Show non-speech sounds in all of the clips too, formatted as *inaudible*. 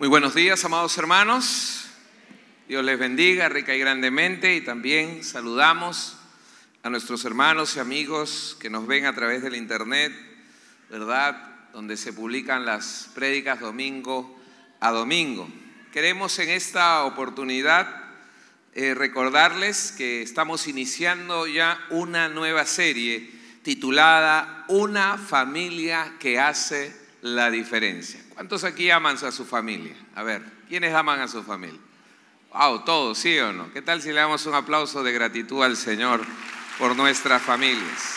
Muy buenos días, amados hermanos. Dios les bendiga rica y grandemente y también saludamos a nuestros hermanos y amigos que nos ven a través del internet, ¿verdad? Donde se publican las prédicas domingo a domingo. Queremos en esta oportunidad eh, recordarles que estamos iniciando ya una nueva serie titulada Una familia que hace la diferencia. ¿Cuántos aquí aman a su familia? A ver, ¿quiénes aman a su familia? Wow, todos, ¿sí o no? ¿Qué tal si le damos un aplauso de gratitud al Señor por nuestras familias?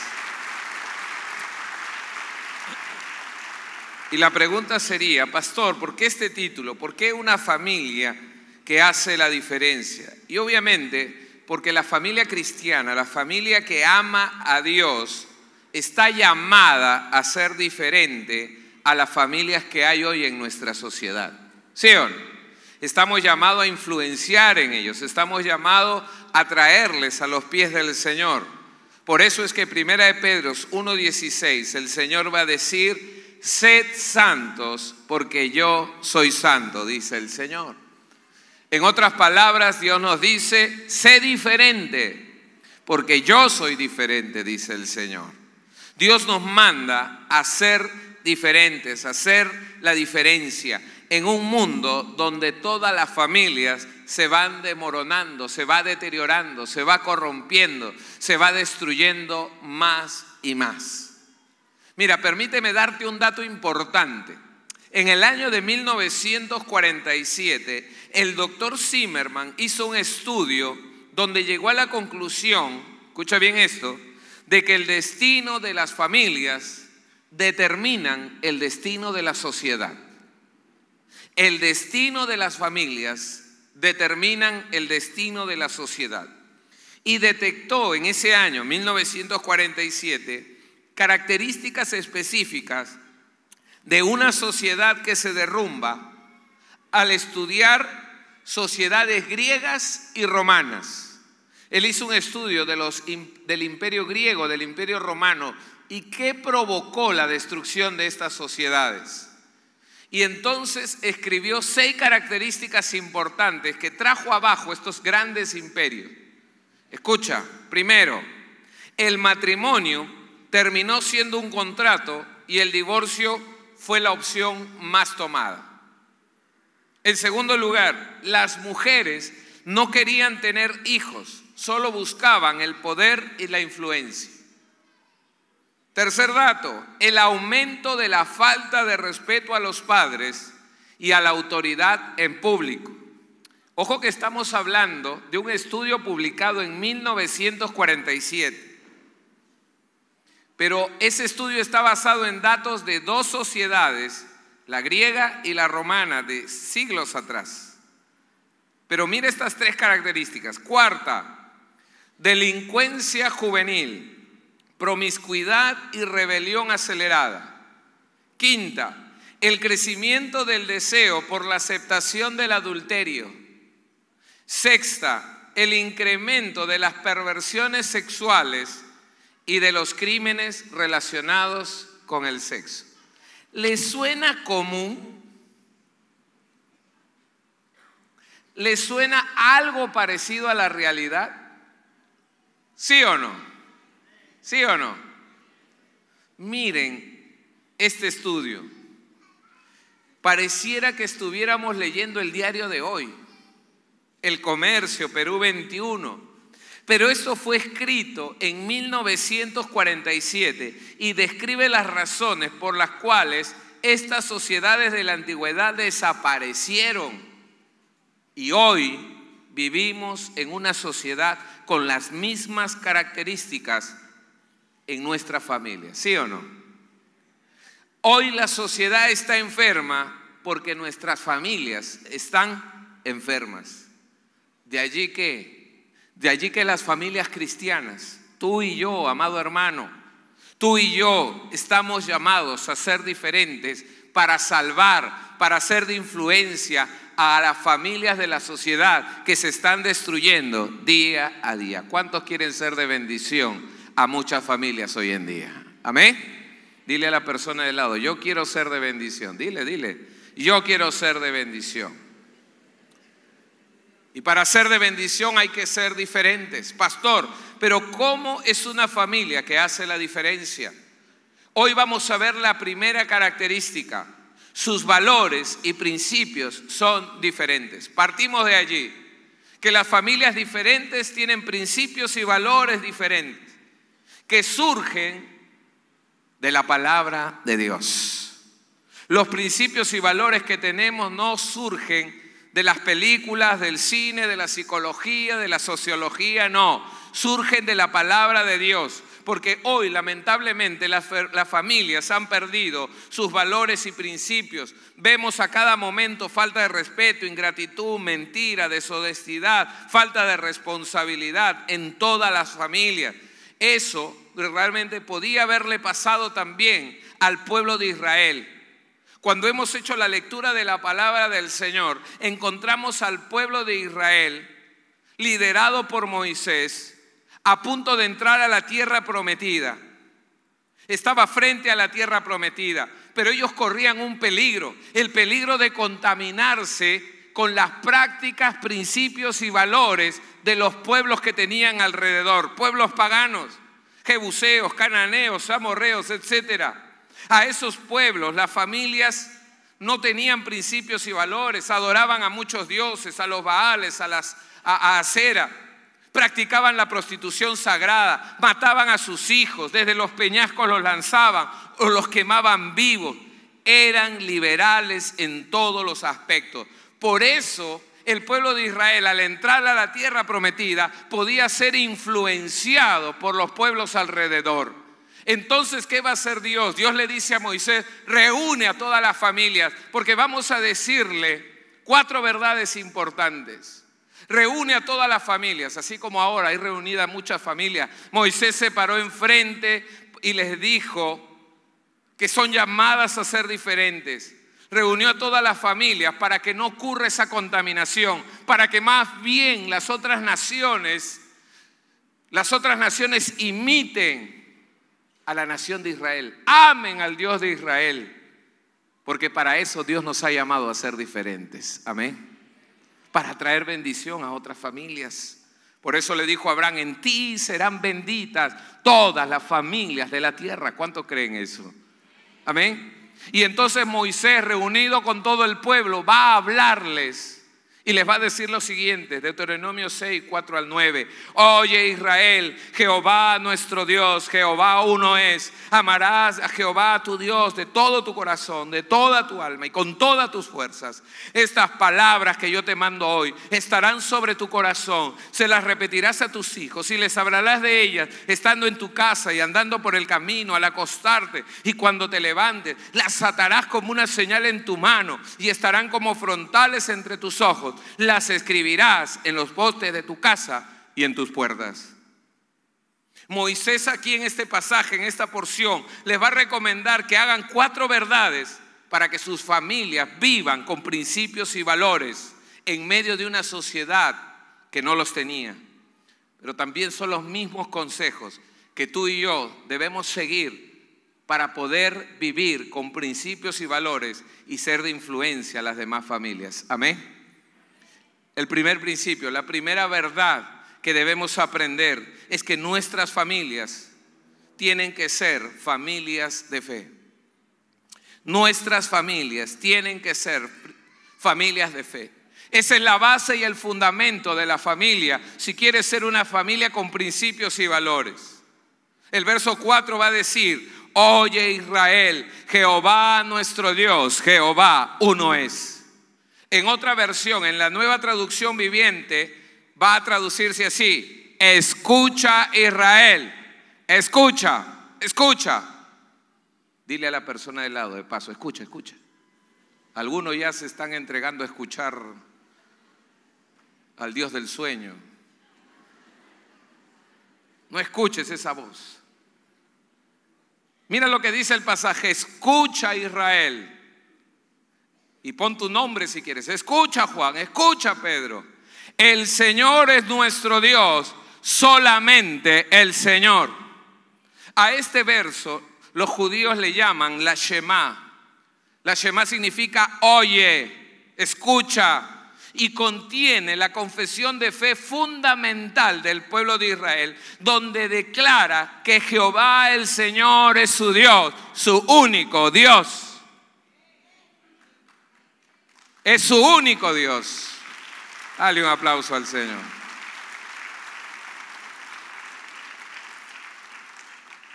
Y la pregunta sería, pastor, ¿por qué este título? ¿Por qué una familia que hace la diferencia? Y obviamente, porque la familia cristiana, la familia que ama a Dios, está llamada a ser diferente a las familias que hay hoy en nuestra sociedad. ¿Sí Estamos llamados a influenciar en ellos, estamos llamados a traerles a los pies del Señor. Por eso es que Primera de Pedro 1.16, el Señor va a decir, sed santos porque yo soy santo, dice el Señor. En otras palabras, Dios nos dice, sé diferente, porque yo soy diferente, dice el Señor. Dios nos manda a ser diferentes, hacer la diferencia en un mundo donde todas las familias se van demoronando, se va deteriorando, se va corrompiendo, se va destruyendo más y más. Mira, permíteme darte un dato importante. En el año de 1947, el doctor Zimmerman hizo un estudio donde llegó a la conclusión, escucha bien esto, de que el destino de las familias determinan el destino de la sociedad. El destino de las familias determinan el destino de la sociedad. Y detectó en ese año, 1947, características específicas de una sociedad que se derrumba al estudiar sociedades griegas y romanas. Él hizo un estudio del imperio griego, del imperio romano, y qué provocó la destrucción de estas sociedades. Y entonces escribió seis características importantes que trajo abajo estos grandes imperios. Escucha, primero, el matrimonio terminó siendo un contrato y el divorcio fue la opción más tomada. En segundo lugar, las mujeres no querían tener hijos, solo buscaban el poder y la influencia. Tercer dato, el aumento de la falta de respeto a los padres y a la autoridad en público. Ojo que estamos hablando de un estudio publicado en 1947, pero ese estudio está basado en datos de dos sociedades, la griega y la romana, de siglos atrás. Pero mire estas tres características. Cuarta, delincuencia juvenil promiscuidad y rebelión acelerada. Quinta, el crecimiento del deseo por la aceptación del adulterio. Sexta, el incremento de las perversiones sexuales y de los crímenes relacionados con el sexo. ¿Le suena común? ¿Le suena algo parecido a la realidad? ¿Sí o no? ¿Sí o no? Miren este estudio. Pareciera que estuviéramos leyendo el diario de hoy, El Comercio, Perú 21. Pero eso fue escrito en 1947 y describe las razones por las cuales estas sociedades de la antigüedad desaparecieron. Y hoy vivimos en una sociedad con las mismas características en nuestra familia, ¿sí o no? Hoy la sociedad está enferma porque nuestras familias están enfermas. De allí que, de allí que las familias cristianas, tú y yo, amado hermano, tú y yo estamos llamados a ser diferentes para salvar, para ser de influencia a las familias de la sociedad que se están destruyendo día a día. ¿Cuántos quieren ser de bendición a muchas familias hoy en día. Amén. Dile a la persona de lado, yo quiero ser de bendición. Dile, dile, yo quiero ser de bendición. Y para ser de bendición hay que ser diferentes. Pastor, pero ¿cómo es una familia que hace la diferencia? Hoy vamos a ver la primera característica. Sus valores y principios son diferentes. Partimos de allí, que las familias diferentes tienen principios y valores diferentes que surgen de la palabra de Dios. Los principios y valores que tenemos no surgen de las películas, del cine, de la psicología, de la sociología, no, surgen de la palabra de Dios. Porque hoy lamentablemente las, familias han perdido sus valores y principios. Vemos a cada momento falta de respeto, ingratitud, mentira, deshonestidad, falta de responsabilidad en todas las familias. Eso realmente podía haberle pasado también al pueblo de Israel. Cuando hemos hecho la lectura de la palabra del Señor, encontramos al pueblo de Israel liderado por Moisés a punto de entrar a la tierra prometida. Estaba frente a la tierra prometida, pero ellos corrían un peligro, el peligro de contaminarse con las prácticas, principios y valores de los pueblos que tenían alrededor, pueblos paganos, jebuseos, cananeos, amorreos, etc. A esos pueblos las familias no tenían principios y valores, adoraban a muchos dioses, a los baales, a las a acera, practicaban la prostitución sagrada, mataban a sus hijos, desde los peñascos los lanzaban o los quemaban vivos. Eran liberales en todos los aspectos. Por eso el pueblo de Israel al entrar a la tierra prometida podía ser influenciado por los pueblos alrededor. Entonces, ¿qué va a hacer Dios? Dios le dice a Moisés, reúne a todas las familias, porque vamos a decirle cuatro verdades importantes. Reúne a todas las familias, así como ahora hay reunidas muchas familias. Moisés se paró enfrente y les dijo que son llamadas a ser diferentes reunió a todas las familias para que no ocurra esa contaminación, para que más bien las otras naciones, las otras naciones imiten a la nación de Israel, amen al Dios de Israel, porque para eso Dios nos ha llamado a ser diferentes, amén, para traer bendición a otras familias. Por eso le dijo a Abraham, en ti serán benditas todas las familias de la tierra. ¿Cuánto creen eso? Amén. Y entonces Moisés, reunido con todo el pueblo, va a hablarles y les va a decir lo siguiente, Deuteronomio 6, 4 al 9. Oye Israel, Jehová nuestro Dios, Jehová uno es. Amarás a Jehová tu Dios de todo tu corazón, de toda tu alma y con todas tus fuerzas. Estas palabras que yo te mando hoy estarán sobre tu corazón. Se las repetirás a tus hijos y les hablarás de ellas estando en tu casa y andando por el camino al acostarte y cuando te levantes. Las atarás como una señal en tu mano y estarán como frontales entre tus ojos las escribirás en los postes de tu casa y en tus puertas. Moisés aquí en este pasaje, en esta porción, les va a recomendar que hagan cuatro verdades para que sus familias vivan con principios y valores en medio de una sociedad que no los tenía. Pero también son los mismos consejos que tú y yo debemos seguir para poder vivir con principios y valores y ser de influencia a las demás familias. Amén. El primer principio, la primera verdad que debemos aprender es que nuestras familias tienen que ser familias de fe. Nuestras familias tienen que ser familias de fe. Esa es la base y el fundamento de la familia si quieres ser una familia con principios y valores. El verso 4 va a decir, oye Israel, Jehová nuestro Dios, Jehová uno es en otra versión, en la nueva traducción viviente, va a traducirse así. Escucha Israel. Escucha, escucha. Dile a la persona del lado, de paso, escucha, escucha. Algunos ya se están entregando a escuchar al Dios del sueño. No escuches esa voz. Mira lo que dice el pasaje, escucha Israel. Y pon tu nombre si quieres. Escucha Juan, escucha Pedro. El Señor es nuestro Dios, solamente el Señor. A este verso los judíos le llaman la Shema. La Shema significa oye, escucha, y contiene la confesión de fe fundamental del pueblo de Israel, donde declara que Jehová el Señor es su Dios, su único Dios. Es su único Dios. Dale un aplauso al Señor.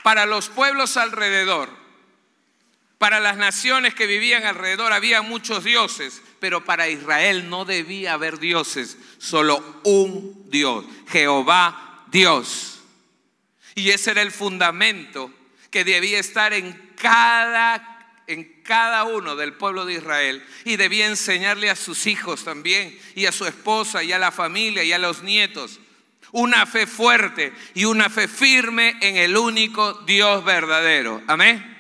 Para los pueblos alrededor, para las naciones que vivían alrededor había muchos dioses, pero para Israel no debía haber dioses, solo un Dios, Jehová Dios. Y ese era el fundamento que debía estar en cada en cada uno del pueblo de Israel y debía enseñarle a sus hijos también y a su esposa y a la familia y a los nietos una fe fuerte y una fe firme en el único Dios verdadero. Amén.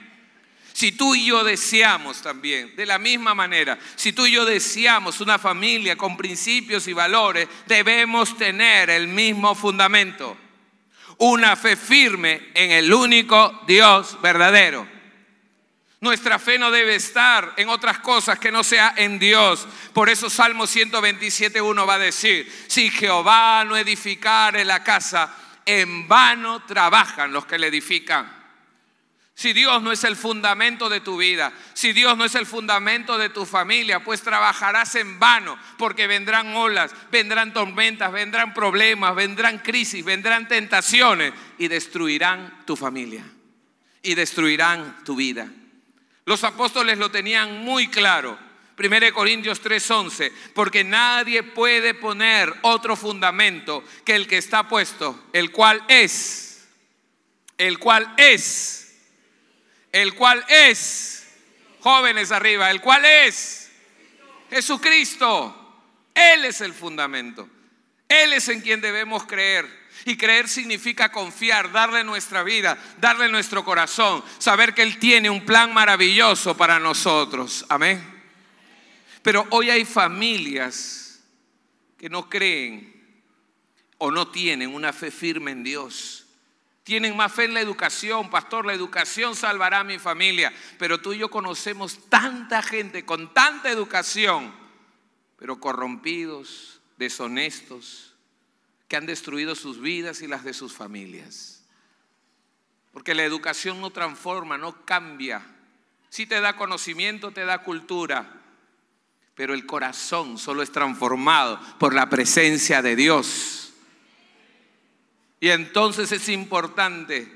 Si tú y yo deseamos también, de la misma manera, si tú y yo deseamos una familia con principios y valores, debemos tener el mismo fundamento, una fe firme en el único Dios verdadero. Nuestra fe no debe estar en otras cosas que no sea en Dios. Por eso Salmo 127.1 va a decir, si Jehová no edificare la casa, en vano trabajan los que le edifican. Si Dios no es el fundamento de tu vida, si Dios no es el fundamento de tu familia, pues trabajarás en vano, porque vendrán olas, vendrán tormentas, vendrán problemas, vendrán crisis, vendrán tentaciones y destruirán tu familia y destruirán tu vida. Los apóstoles lo tenían muy claro. 1 Corintios 3:11, porque nadie puede poner otro fundamento que el que está puesto, el cual es, el cual es, el cual es, jóvenes arriba, el cual es Jesucristo. Él es el fundamento. Él es en quien debemos creer. Y creer significa confiar, darle nuestra vida, darle nuestro corazón, saber que Él tiene un plan maravilloso para nosotros. Amén. Pero hoy hay familias que no creen o no tienen una fe firme en Dios. Tienen más fe en la educación, pastor, la educación salvará a mi familia. Pero tú y yo conocemos tanta gente con tanta educación, pero corrompidos, deshonestos, que han destruido sus vidas y las de sus familias. Porque la educación no transforma, no cambia. Sí te da conocimiento, te da cultura, pero el corazón solo es transformado por la presencia de Dios. Y entonces es importante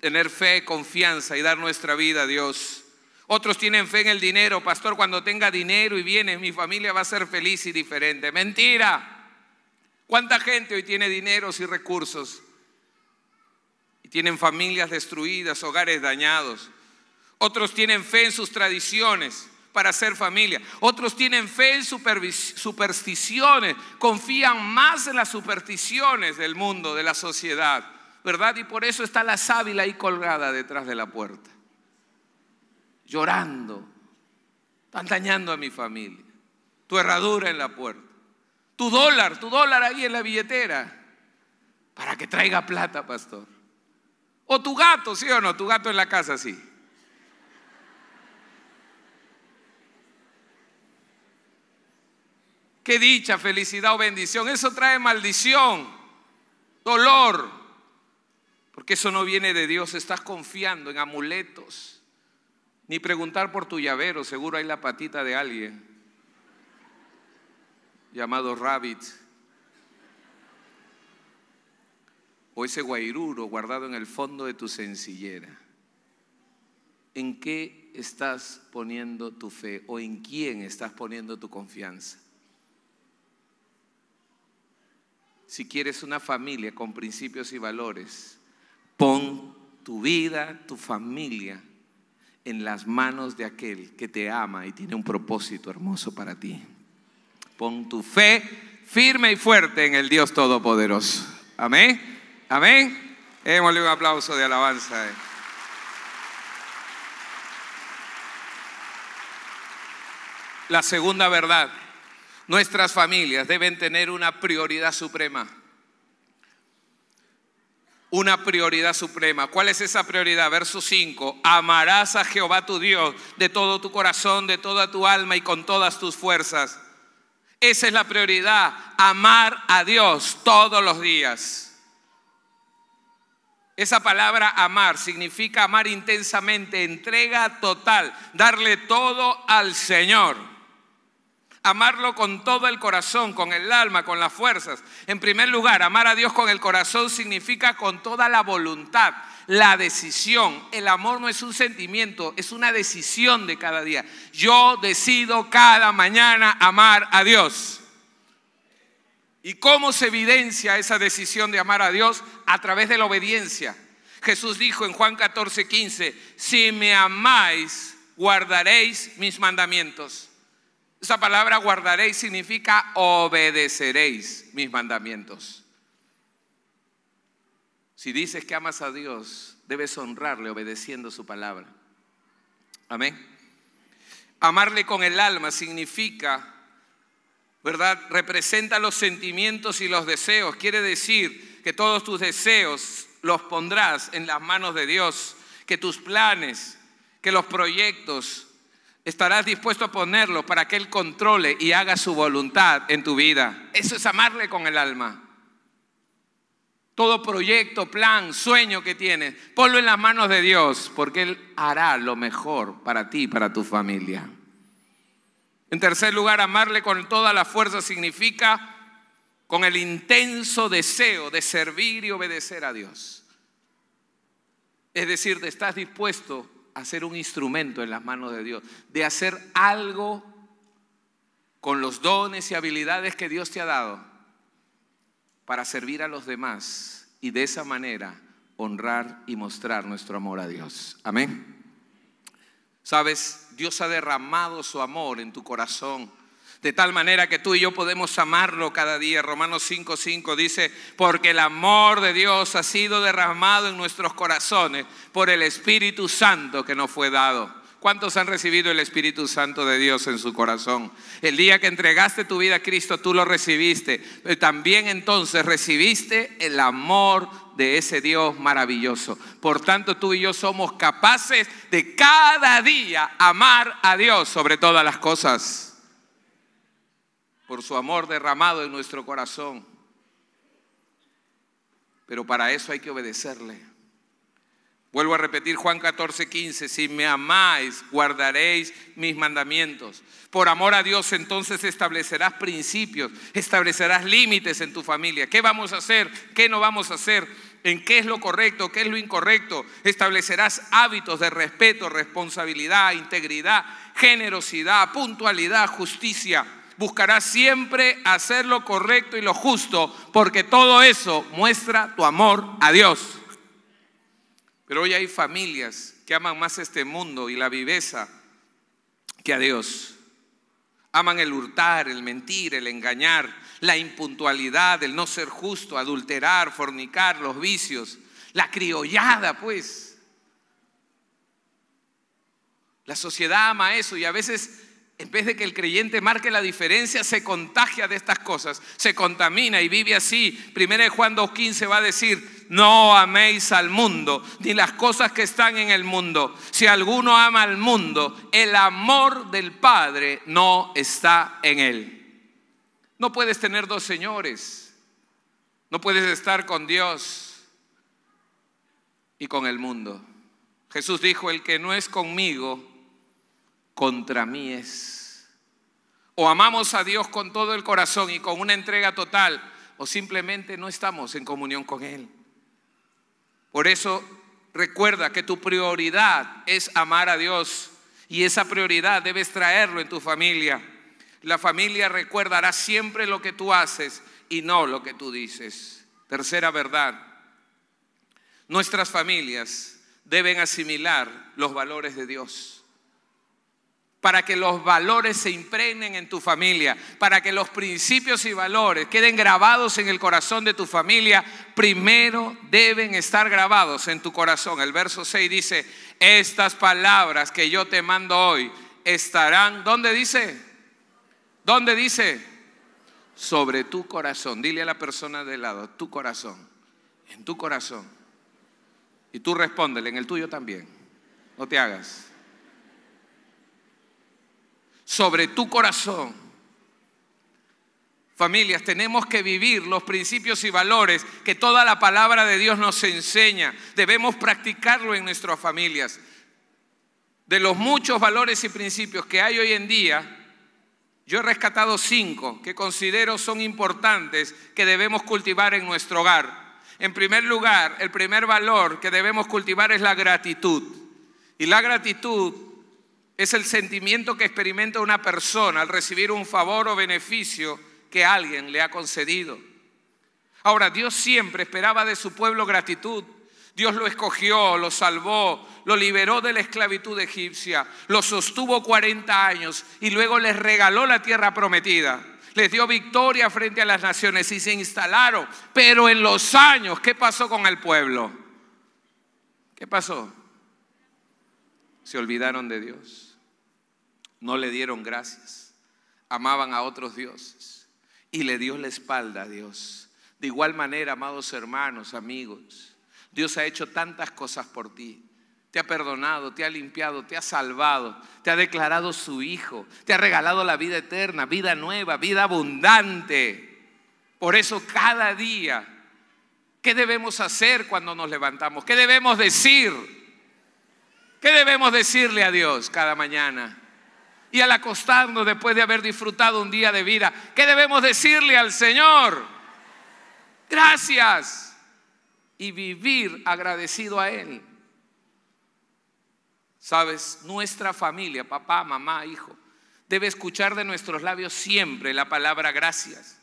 tener fe, confianza y dar nuestra vida a Dios. Otros tienen fe en el dinero, pastor, cuando tenga dinero y viene mi familia va a ser feliz y diferente. Mentira. ¿Cuánta gente hoy tiene dineros y recursos? Y tienen familias destruidas, hogares dañados. Otros tienen fe en sus tradiciones para ser familia. Otros tienen fe en supersticiones. Confían más en las supersticiones del mundo, de la sociedad. ¿Verdad? Y por eso está la sábila ahí colgada detrás de la puerta. Llorando. Están dañando a mi familia. Tu herradura en la puerta tu dólar, tu dólar ahí en la billetera, para que traiga plata, pastor. O tu gato, sí o no, tu gato en la casa, sí. Qué dicha, felicidad o bendición. Eso trae maldición, dolor, porque eso no viene de Dios. Estás confiando en amuletos, ni preguntar por tu llavero, seguro hay la patita de alguien llamado Rabbit o ese guairuro guardado en el fondo de tu sencillera. ¿En qué estás poniendo tu fe o en quién estás poniendo tu confianza? Si quieres una familia con principios y valores, pon tu vida, tu familia en las manos de aquel que te ama y tiene un propósito hermoso para ti con tu fe firme y fuerte en el Dios Todopoderoso. Amén. Amén. Démosle un aplauso de alabanza. La segunda verdad, nuestras familias deben tener una prioridad suprema. Una prioridad suprema. ¿Cuál es esa prioridad? Verso 5. Amarás a Jehová tu Dios de todo tu corazón, de toda tu alma y con todas tus fuerzas. Esa es la prioridad, amar a Dios todos los días. Esa palabra amar significa amar intensamente, entrega total, darle todo al Señor. Amarlo con todo el corazón, con el alma, con las fuerzas. En primer lugar, amar a Dios con el corazón significa con toda la voluntad, la decisión. El amor no es un sentimiento, es una decisión de cada día. Yo decido cada mañana amar a Dios. ¿Y cómo se evidencia esa decisión de amar a Dios? A través de la obediencia. Jesús dijo en Juan 14, 15, si me amáis, guardaréis mis mandamientos. Esa palabra guardaréis significa obedeceréis mis mandamientos. Si dices que amas a Dios, debes honrarle obedeciendo su palabra. Amén. Amarle con el alma significa, ¿verdad? Representa los sentimientos y los deseos. Quiere decir que todos tus deseos los pondrás en las manos de Dios, que tus planes, que los proyectos, estarás dispuesto a ponerlo para que Él controle y haga su voluntad en tu vida. Eso es amarle con el alma. Todo proyecto, plan, sueño que tienes, ponlo en las manos de Dios, porque Él hará lo mejor para ti y para tu familia. En tercer lugar, amarle con toda la fuerza significa con el intenso deseo de servir y obedecer a Dios. Es decir, estás dispuesto a ser un instrumento en las manos de Dios, de hacer algo con los dones y habilidades que Dios te ha dado para servir a los demás y de esa manera honrar y mostrar nuestro amor a Dios. Amén. Sabes, Dios ha derramado su amor en tu corazón. De tal manera que tú y yo podemos amarlo cada día. Romanos 5:5 dice, porque el amor de Dios ha sido derramado en nuestros corazones por el Espíritu Santo que nos fue dado. ¿Cuántos han recibido el Espíritu Santo de Dios en su corazón? El día que entregaste tu vida a Cristo, tú lo recibiste. Eh, también entonces recibiste el amor de ese Dios maravilloso. Por tanto, tú y yo somos capaces de cada día amar a Dios sobre todas las cosas. Por su amor derramado en nuestro corazón. Pero para eso hay que obedecerle. Vuelvo a repetir Juan 14, 15, si me amáis, guardaréis mis mandamientos. Por amor a Dios entonces establecerás principios, establecerás límites en tu familia. ¿Qué vamos a hacer? ¿Qué no vamos a hacer? ¿En qué es lo correcto? ¿Qué es lo incorrecto? Establecerás hábitos de respeto, responsabilidad, integridad, generosidad, puntualidad, justicia. Buscarás siempre hacer lo correcto y lo justo, porque todo eso muestra tu amor a Dios. Pero hoy hay familias que aman más este mundo y la viveza que a Dios. Aman el hurtar, el mentir, el engañar, la impuntualidad, el no ser justo, adulterar, fornicar, los vicios, la criollada, pues. La sociedad ama eso y a veces en vez de que el creyente marque la diferencia, se contagia de estas cosas, se contamina y vive así. Primera de Juan 2.15 va a decir, no améis al mundo, ni las cosas que están en el mundo. Si alguno ama al mundo, el amor del Padre no está en él. No puedes tener dos señores. No puedes estar con Dios y con el mundo. Jesús dijo, el que no es conmigo, contra mí es. O amamos a Dios con todo el corazón y con una entrega total, o simplemente no estamos en comunión con Él. Por eso recuerda que tu prioridad es amar a Dios y esa prioridad debes traerlo en tu familia. La familia recordará siempre lo que tú haces y no lo que tú dices. Tercera verdad, nuestras familias deben asimilar los valores de Dios para que los valores se impregnen en tu familia, para que los principios y valores queden grabados en el corazón de tu familia, primero deben estar grabados en tu corazón. El verso 6 dice, estas palabras que yo te mando hoy estarán, ¿dónde dice? ¿Dónde dice? Sobre tu corazón. Dile a la persona de lado, tu corazón, en tu corazón. Y tú respóndele, en el tuyo también. No te hagas sobre tu corazón. Familias, tenemos que vivir los principios y valores que toda la palabra de Dios nos enseña. Debemos practicarlo en nuestras familias. De los muchos valores y principios que hay hoy en día, yo he rescatado cinco que considero son importantes que debemos cultivar en nuestro hogar. En primer lugar, el primer valor que debemos cultivar es la gratitud. Y la gratitud es el sentimiento que experimenta una persona al recibir un favor o beneficio que alguien le ha concedido. Ahora, Dios siempre esperaba de su pueblo gratitud. Dios lo escogió, lo salvó, lo liberó de la esclavitud egipcia, lo sostuvo 40 años y luego les regaló la tierra prometida. Les dio victoria frente a las naciones y se instalaron. Pero en los años, ¿qué pasó con el pueblo? ¿Qué pasó? Se olvidaron de Dios no le dieron gracias, amaban a otros dioses y le dio la espalda a Dios. De igual manera, amados hermanos, amigos, Dios ha hecho tantas cosas por ti. Te ha perdonado, te ha limpiado, te ha salvado, te ha declarado su Hijo, te ha regalado la vida eterna, vida nueva, vida abundante. Por eso cada día, ¿qué debemos hacer cuando nos levantamos? ¿Qué debemos decir? ¿Qué debemos decirle a Dios cada mañana? y al acostarnos después de haber disfrutado un día de vida, ¿qué debemos decirle al Señor? Gracias. Y vivir agradecido a Él. Sabes, nuestra familia, papá, mamá, hijo, debe escuchar de nuestros labios siempre la palabra gracias.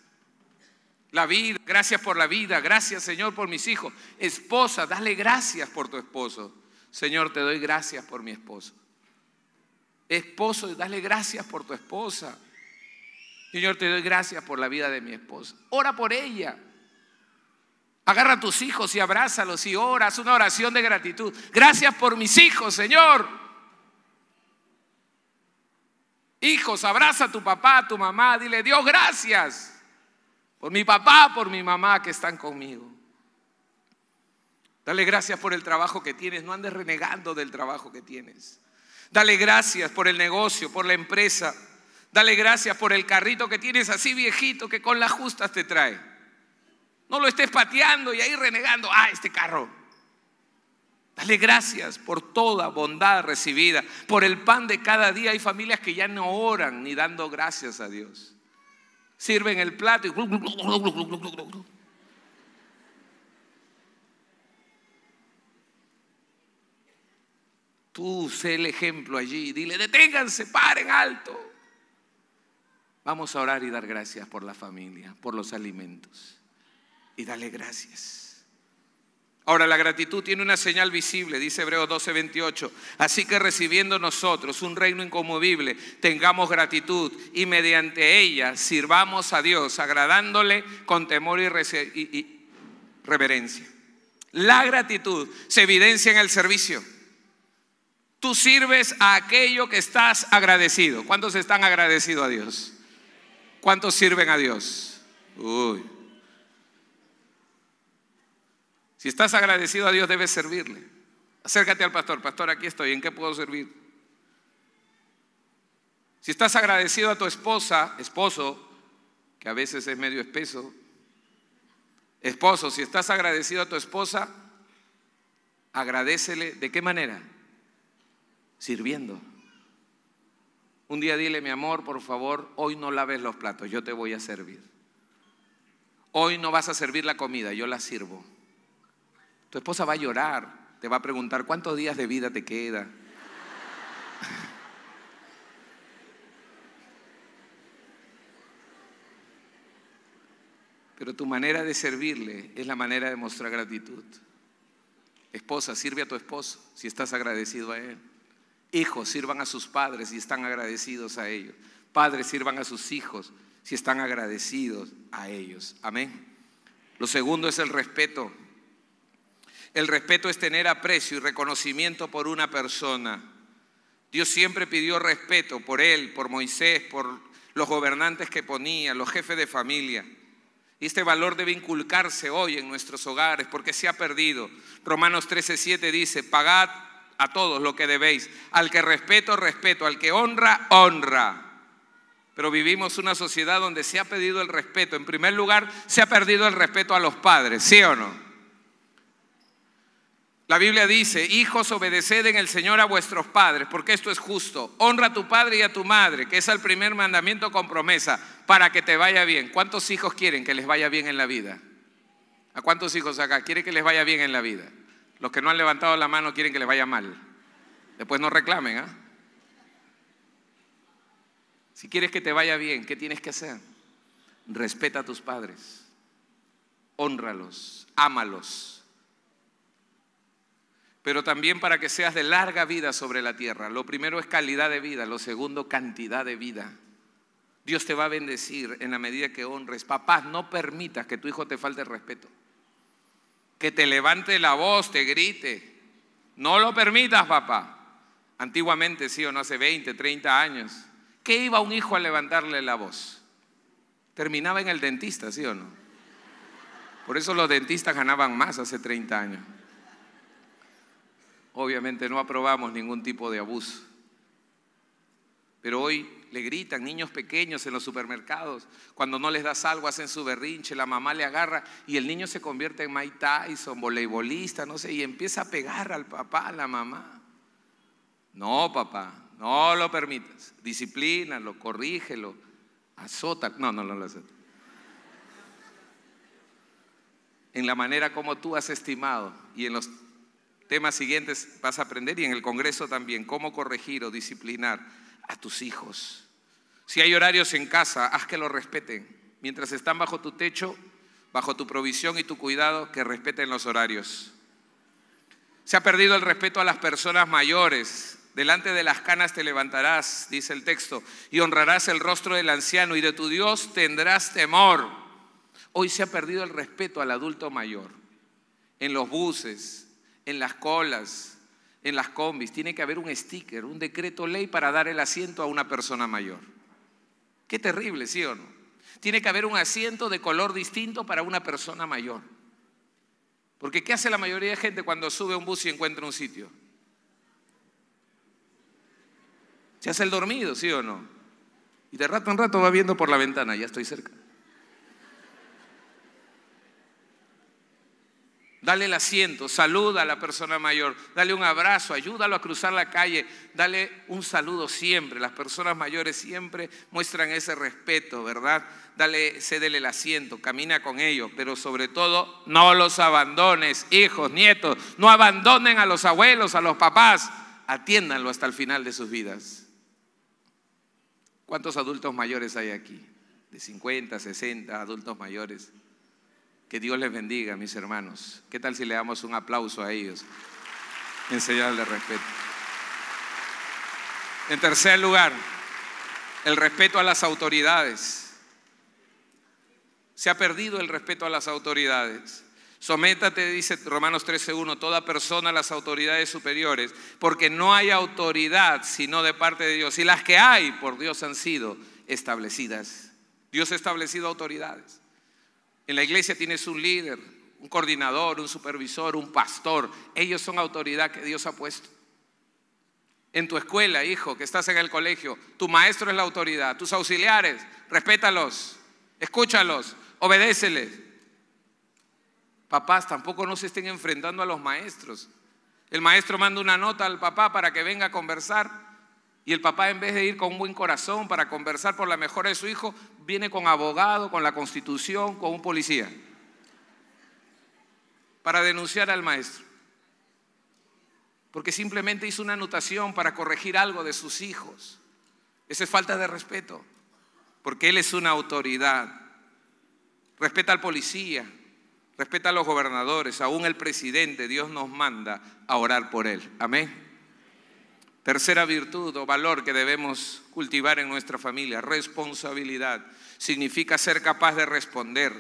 La vida, gracias por la vida, gracias Señor por mis hijos. Esposa, dale gracias por tu esposo. Señor, te doy gracias por mi esposo. Esposo, dale gracias por tu esposa. Señor, te doy gracias por la vida de mi esposa. Ora por ella. Agarra a tus hijos y abrázalos y ora. una oración de gratitud. Gracias por mis hijos, Señor. Hijos, abraza a tu papá, a tu mamá. Dile, Dios, gracias por mi papá, por mi mamá que están conmigo. Dale gracias por el trabajo que tienes. No andes renegando del trabajo que tienes. Dale gracias por el negocio, por la empresa. Dale gracias por el carrito que tienes así viejito que con las justas te trae. No lo estés pateando y ahí renegando, ah, este carro. Dale gracias por toda bondad recibida, por el pan de cada día. Hay familias que ya no oran ni dando gracias a Dios. Sirven el plato y Tú sé el ejemplo allí. Dile, deténganse, paren alto. Vamos a orar y dar gracias por la familia, por los alimentos. Y dale gracias. Ahora, la gratitud tiene una señal visible, dice Hebreos 12.28 28. Así que recibiendo nosotros un reino inconmovible, tengamos gratitud y mediante ella sirvamos a Dios, agradándole con temor y reverencia. La gratitud se evidencia en el servicio. Tú sirves a aquello que estás agradecido. ¿Cuántos están agradecidos a Dios? ¿Cuántos sirven a Dios? Uy. Si estás agradecido a Dios, debes servirle. Acércate al pastor. Pastor, aquí estoy. ¿En qué puedo servir? Si estás agradecido a tu esposa, esposo, que a veces es medio espeso, esposo, si estás agradecido a tu esposa, agradecele de qué manera? sirviendo. Un día dile, mi amor, por favor, hoy no laves los platos, yo te voy a servir. Hoy no vas a servir la comida, yo la sirvo. Tu esposa va a llorar, te va a preguntar cuántos días de vida te queda. *laughs* Pero tu manera de servirle es la manera de mostrar gratitud. Esposa, sirve a tu esposo si estás agradecido a él. Hijos, sirvan a sus padres si están agradecidos a ellos. Padres, sirvan a sus hijos si están agradecidos a ellos. Amén. Lo segundo es el respeto. El respeto es tener aprecio y reconocimiento por una persona. Dios siempre pidió respeto por él, por Moisés, por los gobernantes que ponía, los jefes de familia. Y este valor debe inculcarse hoy en nuestros hogares porque se ha perdido. Romanos 13:7 dice, pagad a todos lo que debéis. Al que respeto, respeto. Al que honra, honra. Pero vivimos una sociedad donde se ha pedido el respeto. En primer lugar, se ha perdido el respeto a los padres, ¿sí o no? La Biblia dice, hijos, obedeced en el Señor a vuestros padres, porque esto es justo. Honra a tu padre y a tu madre, que es el primer mandamiento con promesa, para que te vaya bien. ¿Cuántos hijos quieren que les vaya bien en la vida? ¿A cuántos hijos acá quiere que les vaya bien en la vida? Los que no han levantado la mano quieren que les vaya mal. Después no reclamen, ¿ah? Si quieres que te vaya bien, ¿qué tienes que hacer? Respeta a tus padres, honralos, ámalos. Pero también para que seas de larga vida sobre la tierra. Lo primero es calidad de vida, lo segundo cantidad de vida. Dios te va a bendecir en la medida que honres. Papás, no permitas que tu hijo te falte respeto que te levante la voz, te grite. No lo permitas, papá. Antiguamente, sí o no, hace 20, 30 años, ¿qué iba un hijo a levantarle la voz? Terminaba en el dentista, sí o no. Por eso los dentistas ganaban más hace 30 años. Obviamente no aprobamos ningún tipo de abuso. Pero hoy le gritan, niños pequeños en los supermercados, cuando no les das algo hacen su berrinche, la mamá le agarra y el niño se convierte en Mike Tyson, voleibolista, no sé, y empieza a pegar al papá, a la mamá. No, papá, no lo permitas. Disciplínalo, corrígelo, azota, No, no, no lo hace En la manera como tú has estimado y en los temas siguientes vas a aprender y en el Congreso también, cómo corregir o disciplinar a tus hijos. Si hay horarios en casa, haz que los respeten. Mientras están bajo tu techo, bajo tu provisión y tu cuidado, que respeten los horarios. Se ha perdido el respeto a las personas mayores. Delante de las canas te levantarás, dice el texto, y honrarás el rostro del anciano y de tu Dios tendrás temor. Hoy se ha perdido el respeto al adulto mayor. En los buses, en las colas, en las combis, tiene que haber un sticker, un decreto ley para dar el asiento a una persona mayor. Qué terrible, ¿sí o no? Tiene que haber un asiento de color distinto para una persona mayor. Porque ¿qué hace la mayoría de gente cuando sube a un bus y encuentra un sitio? Se hace el dormido, ¿sí o no? Y de rato en rato va viendo por la ventana, ya estoy cerca. Dale el asiento, saluda a la persona mayor, dale un abrazo, ayúdalo a cruzar la calle, dale un saludo siempre. Las personas mayores siempre muestran ese respeto, ¿verdad? Dale, cédele el asiento, camina con ellos, pero sobre todo no los abandones, hijos, nietos, no abandonen a los abuelos, a los papás, atiéndanlo hasta el final de sus vidas. ¿Cuántos adultos mayores hay aquí? De 50, 60 adultos mayores. Que Dios les bendiga, mis hermanos. ¿Qué tal si le damos un aplauso a ellos en señal de respeto? En tercer lugar, el respeto a las autoridades. Se ha perdido el respeto a las autoridades. Sométate, dice Romanos 13.1, toda persona a las autoridades superiores, porque no hay autoridad sino de parte de Dios. Y las que hay por Dios han sido establecidas. Dios ha establecido autoridades. En la iglesia tienes un líder, un coordinador, un supervisor, un pastor. Ellos son autoridad que Dios ha puesto. En tu escuela, hijo, que estás en el colegio, tu maestro es la autoridad, tus auxiliares, respétalos, escúchalos, obedéceles. Papás, tampoco no se estén enfrentando a los maestros. El maestro manda una nota al papá para que venga a conversar y el papá en vez de ir con un buen corazón para conversar por la mejora de su hijo, viene con abogado, con la constitución, con un policía, para denunciar al maestro. Porque simplemente hizo una anotación para corregir algo de sus hijos. Esa es falta de respeto, porque él es una autoridad. Respeta al policía, respeta a los gobernadores, aún el presidente, Dios nos manda a orar por él. Amén. Tercera virtud o valor que debemos cultivar en nuestra familia, responsabilidad. Significa ser capaz de responder.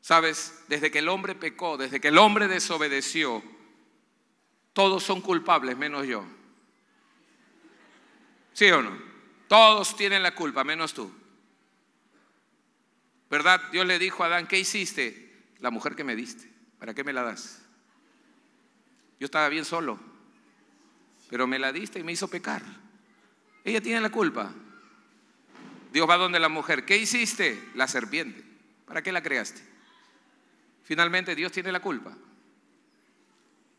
Sabes, desde que el hombre pecó, desde que el hombre desobedeció, todos son culpables menos yo. ¿Sí o no? Todos tienen la culpa menos tú. ¿Verdad? Dios le dijo a Adán, ¿qué hiciste? La mujer que me diste, ¿para qué me la das? Yo estaba bien solo pero me la diste y me hizo pecar. Ella tiene la culpa. Dios va donde la mujer. ¿Qué hiciste? La serpiente. ¿Para qué la creaste? Finalmente Dios tiene la culpa.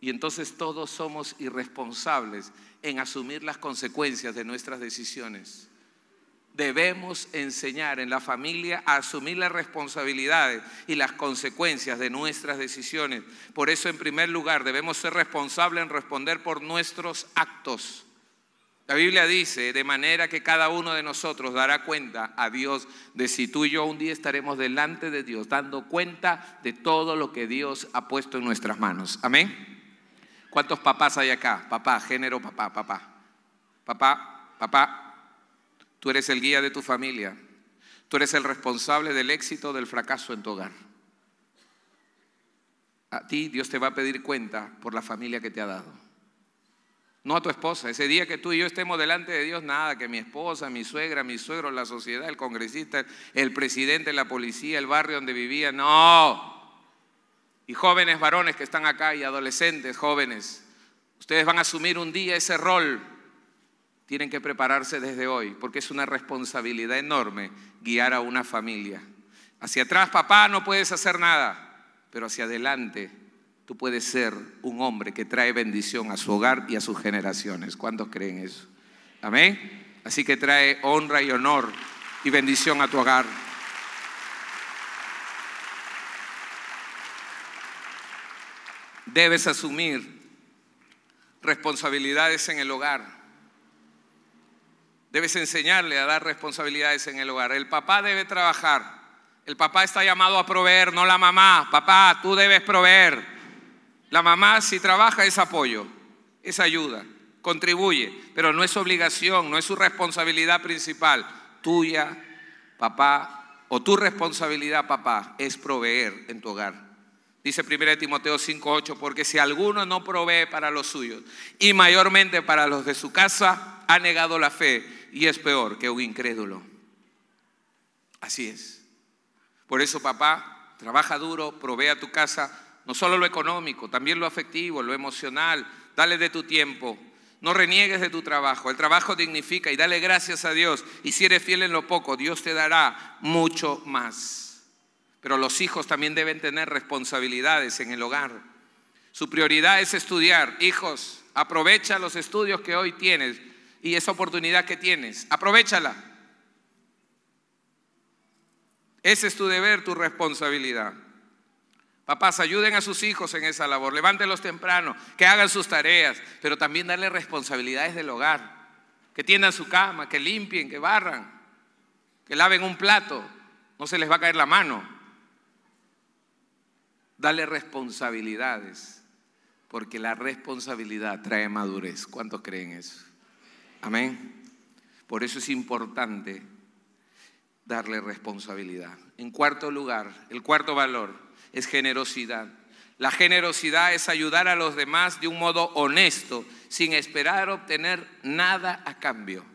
Y entonces todos somos irresponsables en asumir las consecuencias de nuestras decisiones debemos enseñar en la familia a asumir las responsabilidades y las consecuencias de nuestras decisiones. Por eso, en primer lugar, debemos ser responsables en responder por nuestros actos. La Biblia dice, de manera que cada uno de nosotros dará cuenta a Dios de si tú y yo un día estaremos delante de Dios, dando cuenta de todo lo que Dios ha puesto en nuestras manos. Amén. ¿Cuántos papás hay acá? Papá, género, papá, papá. Papá, papá, Tú eres el guía de tu familia. Tú eres el responsable del éxito, del fracaso en tu hogar. A ti Dios te va a pedir cuenta por la familia que te ha dado. No a tu esposa. Ese día que tú y yo estemos delante de Dios, nada, que mi esposa, mi suegra, mi suegro, la sociedad, el congresista, el presidente, la policía, el barrio donde vivía, no. Y jóvenes varones que están acá y adolescentes jóvenes, ustedes van a asumir un día ese rol tienen que prepararse desde hoy, porque es una responsabilidad enorme guiar a una familia. Hacia atrás, papá, no puedes hacer nada, pero hacia adelante tú puedes ser un hombre que trae bendición a su hogar y a sus generaciones. ¿Cuántos creen eso? Amén. Así que trae honra y honor y bendición a tu hogar. Debes asumir responsabilidades en el hogar Debes enseñarle a dar responsabilidades en el hogar. El papá debe trabajar. El papá está llamado a proveer, no la mamá. Papá, tú debes proveer. La mamá si trabaja es apoyo, es ayuda, contribuye, pero no es obligación, no es su responsabilidad principal. Tuya, papá, o tu responsabilidad, papá, es proveer en tu hogar. Dice 1 Timoteo 5:8, porque si alguno no provee para los suyos y mayormente para los de su casa, ha negado la fe y es peor que un incrédulo. Así es. Por eso, papá, trabaja duro, provee a tu casa, no solo lo económico, también lo afectivo, lo emocional, dale de tu tiempo. No reniegues de tu trabajo, el trabajo dignifica y dale gracias a Dios. Y si eres fiel en lo poco, Dios te dará mucho más. Pero los hijos también deben tener responsabilidades en el hogar. Su prioridad es estudiar. Hijos, aprovecha los estudios que hoy tienes y esa oportunidad que tienes. Aprovechala. Ese es tu deber, tu responsabilidad. Papás, ayuden a sus hijos en esa labor, levántenlos temprano, que hagan sus tareas, pero también darle responsabilidades del hogar, que tiendan su cama, que limpien, que barran, que laven un plato, no se les va a caer la mano. Dale responsabilidades, porque la responsabilidad trae madurez. ¿Cuántos creen eso? Amén. Por eso es importante darle responsabilidad. En cuarto lugar, el cuarto valor es generosidad. La generosidad es ayudar a los demás de un modo honesto, sin esperar obtener nada a cambio.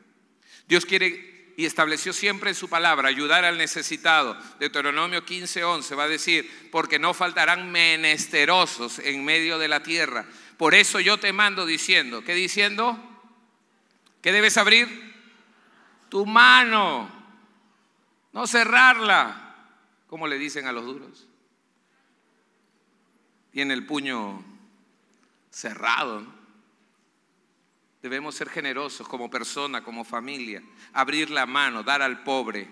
Dios quiere y estableció siempre en su palabra ayudar al necesitado. Deuteronomio 15:11 va a decir, porque no faltarán menesterosos en medio de la tierra. Por eso yo te mando diciendo, ¿qué diciendo? ¿Qué debes abrir? Tu mano. No cerrarla, como le dicen a los duros. Tiene el puño cerrado. Debemos ser generosos como persona, como familia. Abrir la mano, dar al pobre.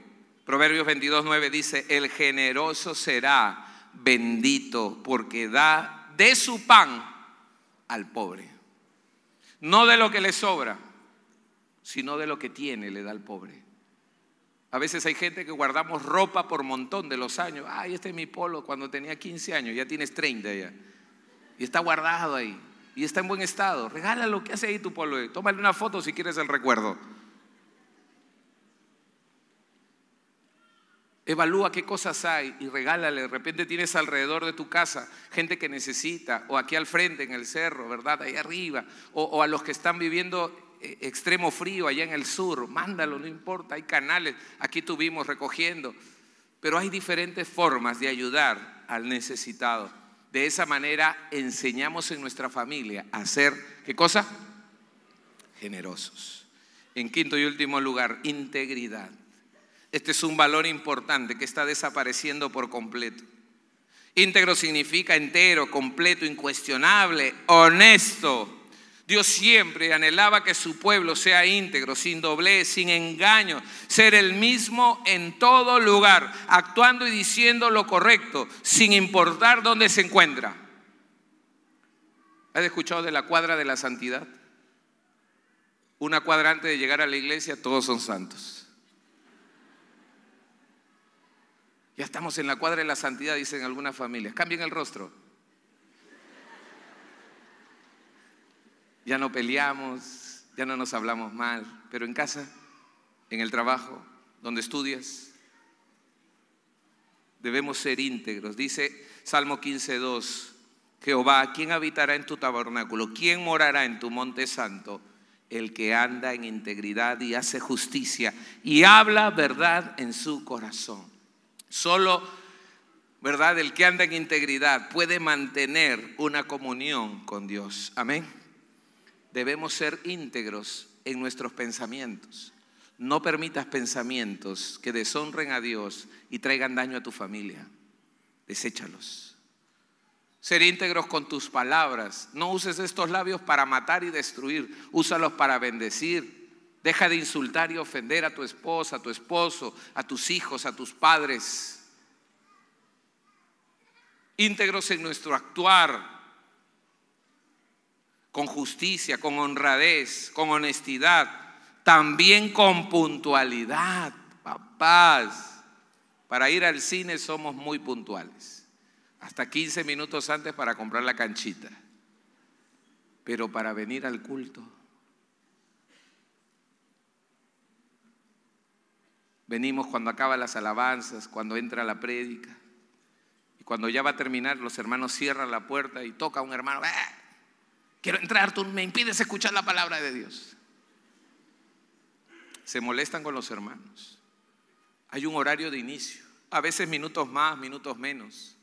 Proverbios 22, 9 dice, el generoso será bendito porque da de su pan al pobre. No de lo que le sobra sino de lo que tiene le da al pobre. A veces hay gente que guardamos ropa por montón de los años. Ay, este es mi polo cuando tenía 15 años, ya tienes 30 ya. Y está guardado ahí. Y está en buen estado. Regálalo, ¿qué hace ahí tu polo? Tómale una foto si quieres el recuerdo. Evalúa qué cosas hay y regálale. De repente tienes alrededor de tu casa gente que necesita, o aquí al frente, en el cerro, ¿verdad? Ahí arriba, o, o a los que están viviendo e, extremo frío allá en el sur, mándalo, no importa, hay canales, aquí tuvimos recogiendo. Pero hay diferentes formas de ayudar al necesitado. De esa manera enseñamos en nuestra familia a ser, ¿qué cosa? Generosos. En quinto y último lugar, integridad. Este es un valor importante que está desapareciendo por completo. Íntegro significa entero, completo, incuestionable, honesto Dios siempre anhelaba que su pueblo sea íntegro, sin doblez, sin engaño, ser el mismo en todo lugar, actuando y diciendo lo correcto, sin importar dónde se encuentra. ¿Has escuchado de la cuadra de la santidad? Una cuadra antes de llegar a la iglesia, todos son santos. Ya estamos en la cuadra de la santidad, dicen algunas familias. Cambien el rostro. ya no peleamos, ya no nos hablamos mal, pero en casa, en el trabajo, donde estudias, debemos ser íntegros. Dice Salmo 15.2, Jehová, ¿quién habitará en tu tabernáculo? ¿Quién morará en tu monte santo? El que anda en integridad y hace justicia y habla verdad en su corazón. Solo, ¿verdad? El que anda en integridad puede mantener una comunión con Dios. Amén debemos ser íntegros en nuestros pensamientos. No permitas pensamientos que deshonren a Dios y traigan daño a tu familia. Deséchalos. Ser íntegros con tus palabras. No uses estos labios para matar y destruir. Úsalos para bendecir. Deja de insultar y ofender a tu esposa, a tu esposo, a tus hijos, a tus padres. Íntegros en nuestro actuar, con justicia, con honradez, con honestidad, también con puntualidad, papás. Para ir al cine somos muy puntuales, hasta 15 minutos antes para comprar la canchita, pero para venir al culto. Venimos cuando acaban las alabanzas, cuando entra la prédica. Y cuando ya va a terminar, los hermanos cierran la puerta y toca a un hermano. Eh, Quiero entrar, tú me impides escuchar la palabra de Dios. Se molestan con los hermanos. Hay un horario de inicio. A veces minutos más, minutos menos.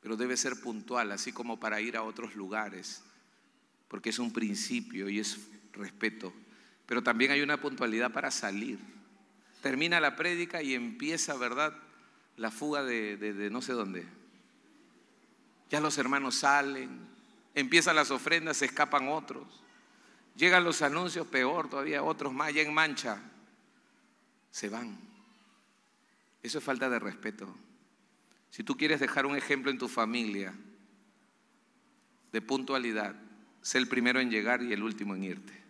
Pero debe ser puntual, así como para ir a otros lugares. Porque es un principio y es respeto. Pero también hay una puntualidad para salir. Termina la prédica y empieza, ¿verdad? La fuga de, de no sé dónde. Ya los hermanos salen, empiezan las ofrendas, se escapan otros. Llegan los anuncios, peor todavía, otros más, ya en mancha. Se van. Eso es falta de respeto. Si tú quieres dejar un ejemplo en tu familia de puntualidad, sé el primero en llegar y el último en irte.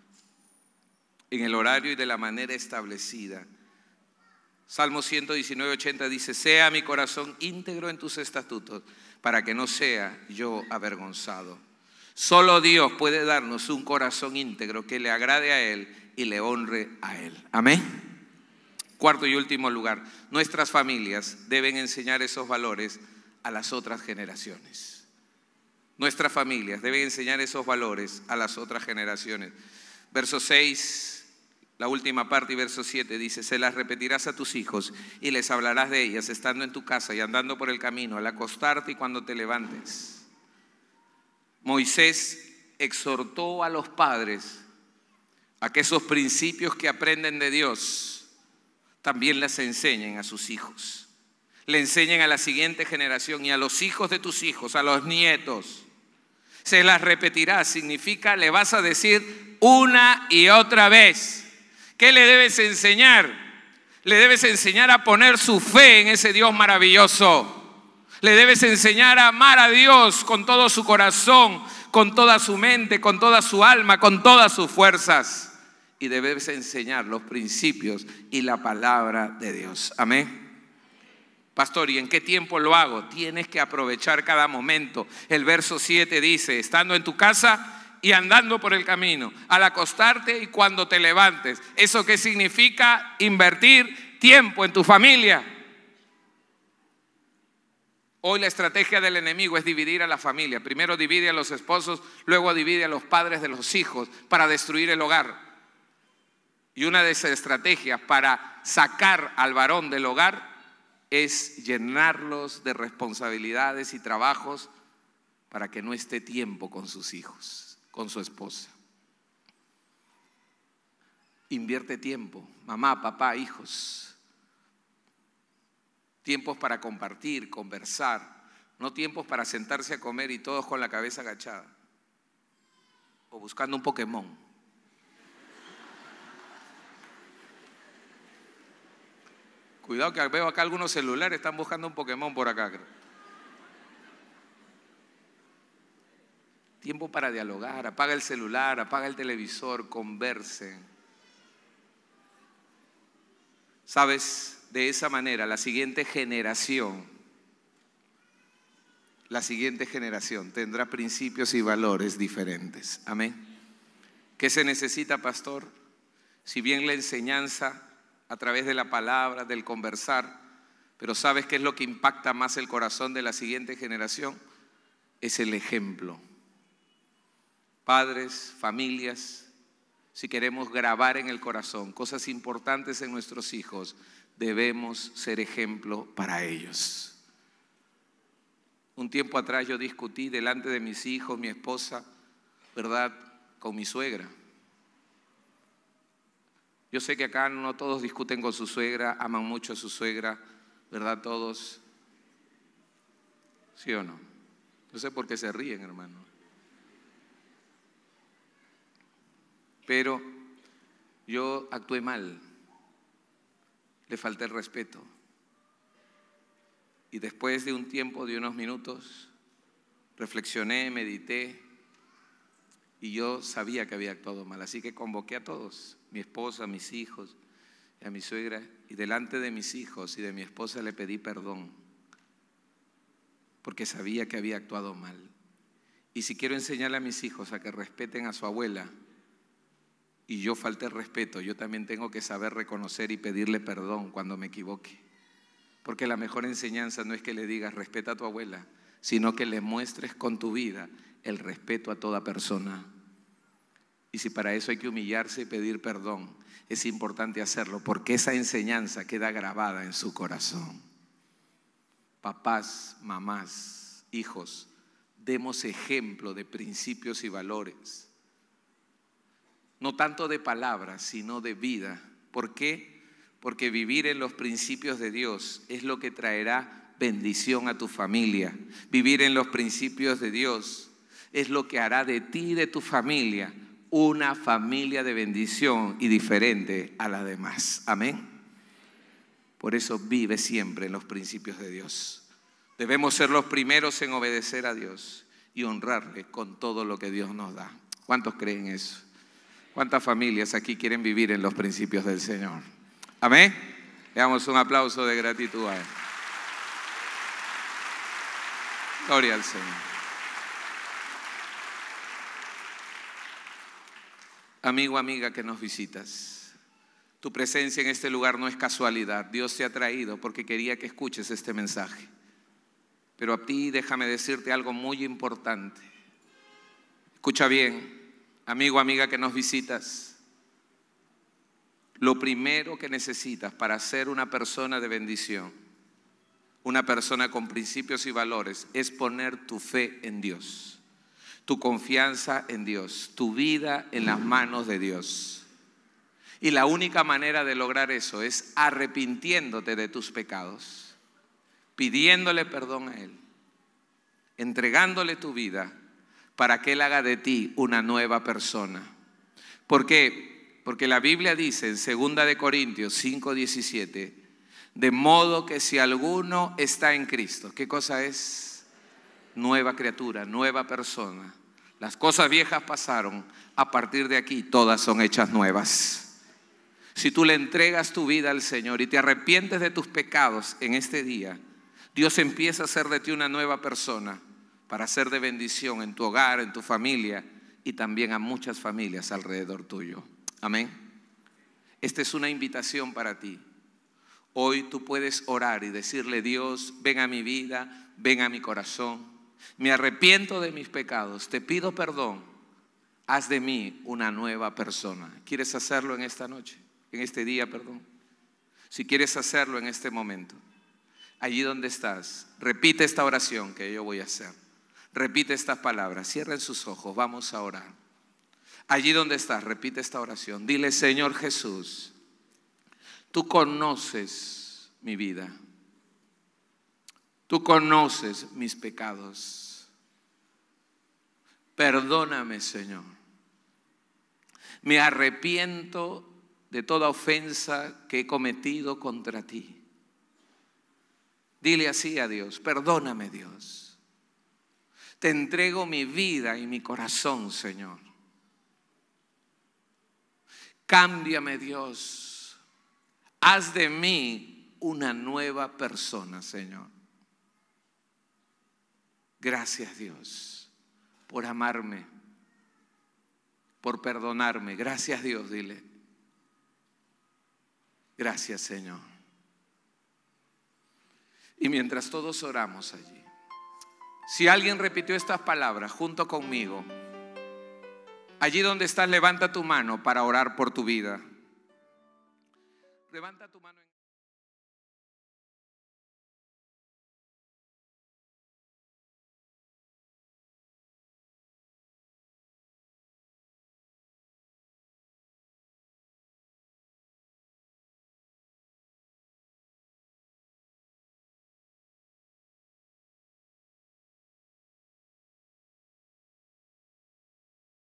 En el horario y de la manera establecida. Salmo 119, 80 dice, sea mi corazón íntegro en tus estatutos, para que no sea yo avergonzado. Solo Dios puede darnos un corazón íntegro que le agrade a Él y le honre a Él. Amén. Cuarto y último lugar, nuestras familias deben enseñar esos valores a las otras generaciones. Nuestras familias deben enseñar esos valores a las otras generaciones. Verso 6, la última parte y verso 7 dice, se las repetirás a tus hijos y les hablarás de ellas estando en tu casa y andando por el camino, al acostarte y cuando te levantes Moisés exhortó a los padres a que esos principios que aprenden de Dios también las enseñen a sus hijos. Le enseñen a la siguiente generación y a los hijos de tus hijos, a los nietos. Se las repetirá, significa, le vas a decir una y otra vez. ¿Qué le debes enseñar? Le debes enseñar a poner su fe en ese Dios maravilloso le debes enseñar a amar a Dios con todo su corazón, con toda su mente, con toda su alma, con todas sus fuerzas. Y debes enseñar los principios y la palabra de Dios. Amén. Pastor, ¿y en qué tiempo lo hago? Tienes que aprovechar cada momento. El verso 7 dice, estando en tu casa, y andando por el camino, al acostarte y cuando te levantes. ¿Eso qué significa? Invertir tiempo en tu familia, Hoy la estrategia del enemigo es dividir a la familia. Primero divide a los esposos, luego divide a los padres de los hijos para destruir el hogar. Y una de esas estrategias para sacar al varón del hogar es llenarlos de responsabilidades y trabajos para que no esté tiempo con sus hijos, con su esposa. Invierte tiempo, mamá, papá, hijos tiempos para compartir, conversar, no tiempos para sentarse a comer y todos con la cabeza agachada o buscando un Pokémon. Cuidado que veo acá algunos celulares están buscando un Pokémon por acá. Tiempo para dialogar, apaga el celular, apaga el televisor, conversen. ¿Sabes? de esa manera la siguiente generación, la siguiente generación tendrá principios y valores diferentes. Amén. ¿Qué se necesita, pastor? Si bien la enseñanza a través de la palabra, del conversar, pero ¿sabes qué es lo que impacta más el corazón de la siguiente generación? Es el ejemplo. Padres, familias, si queremos grabar en el corazón cosas importantes en nuestros hijos, debemos ser ejemplo para ellos. Un tiempo atrás yo discutí delante de mis hijos, mi esposa, ¿verdad?, con mi suegra. Yo sé que acá no todos discuten con su suegra, aman mucho a su suegra, ¿verdad? Todos. ¿Sí o no? No sé por qué se ríen, hermano. Pero yo actué mal le falté el respeto. Y después de un tiempo, de unos minutos, reflexioné, medité y yo sabía que había actuado mal. Así que convoqué a todos, mi esposa, mis hijos, a mi suegra, y delante de mis hijos y de mi esposa le pedí perdón, porque sabía que había actuado mal. Y si quiero enseñarle a mis hijos a que respeten a su abuela, y yo falte el respeto, yo también tengo que saber reconocer y pedirle perdón cuando me equivoque. Porque la mejor enseñanza no es que le digas respeta a tu abuela, sino que le muestres con tu vida el respeto a toda persona. Y si para eso hay que humillarse y pedir perdón, es importante hacerlo porque esa enseñanza queda grabada en su corazón. Papás, mamás, hijos, demos ejemplo de principios y valores no tanto de palabras, sino de vida. ¿Por qué? Porque vivir en los principios de Dios es lo que traerá bendición a tu familia. Vivir en los principios de Dios es lo que hará de ti y de tu familia una familia de bendición y diferente a la demás. Amén. Por eso vive siempre en los principios de Dios. Debemos ser los primeros en obedecer a Dios y honrarle con todo lo que Dios nos da. ¿Cuántos creen eso? ¿Cuántas familias aquí quieren vivir en los principios del Señor? Amén. Le damos un aplauso de gratitud a Él. Gloria al Señor. Amigo, amiga que nos visitas, tu presencia en este lugar no es casualidad. Dios te ha traído porque quería que escuches este mensaje. Pero a ti déjame decirte algo muy importante. Escucha bien, amigo, amiga que nos visitas, lo primero que necesitas para ser una persona de bendición, una persona con principios y valores, es poner tu fe en Dios, tu confianza en Dios, tu vida en las manos de Dios. Y la única manera de lograr eso es arrepintiéndote de tus pecados, pidiéndole perdón a Él, entregándole tu vida para que Él haga de ti una nueva persona. ¿Por qué? Porque la Biblia dice en 2 Corintios 5, 17, de modo que si alguno está en Cristo, ¿qué cosa es? Nueva criatura, nueva persona. Las cosas viejas pasaron, a partir de aquí todas son hechas nuevas. Si tú le entregas tu vida al Señor y te arrepientes de tus pecados en este día, Dios empieza a hacer de ti una nueva persona para ser de bendición en tu hogar, en tu familia y también a muchas familias alrededor tuyo. Amén. Esta es una invitación para ti. Hoy tú puedes orar y decirle, Dios, ven a mi vida, ven a mi corazón. Me arrepiento de mis pecados, te pido perdón. Haz de mí una nueva persona. ¿Quieres hacerlo en esta noche? En este día, perdón. Si quieres hacerlo en este momento, allí donde estás, repite esta oración que yo voy a hacer. Repite estas palabras, cierren sus ojos, vamos a orar. Allí donde estás, repite esta oración. Dile, Señor Jesús, tú conoces mi vida, tú conoces mis pecados. Perdóname, Señor. Me arrepiento de toda ofensa que he cometido contra ti. Dile así a Dios, perdóname Dios te entrego mi vida y mi corazón, Señor. Cámbiame, Dios. Haz de mí una nueva persona, Señor. Gracias, Dios, por amarme, por perdonarme. Gracias, Dios, dile. Gracias, Señor. Y mientras todos oramos allí, si alguien repitió estas palabras junto conmigo, allí donde estás, levanta tu mano para orar por tu vida. Levanta tu mano.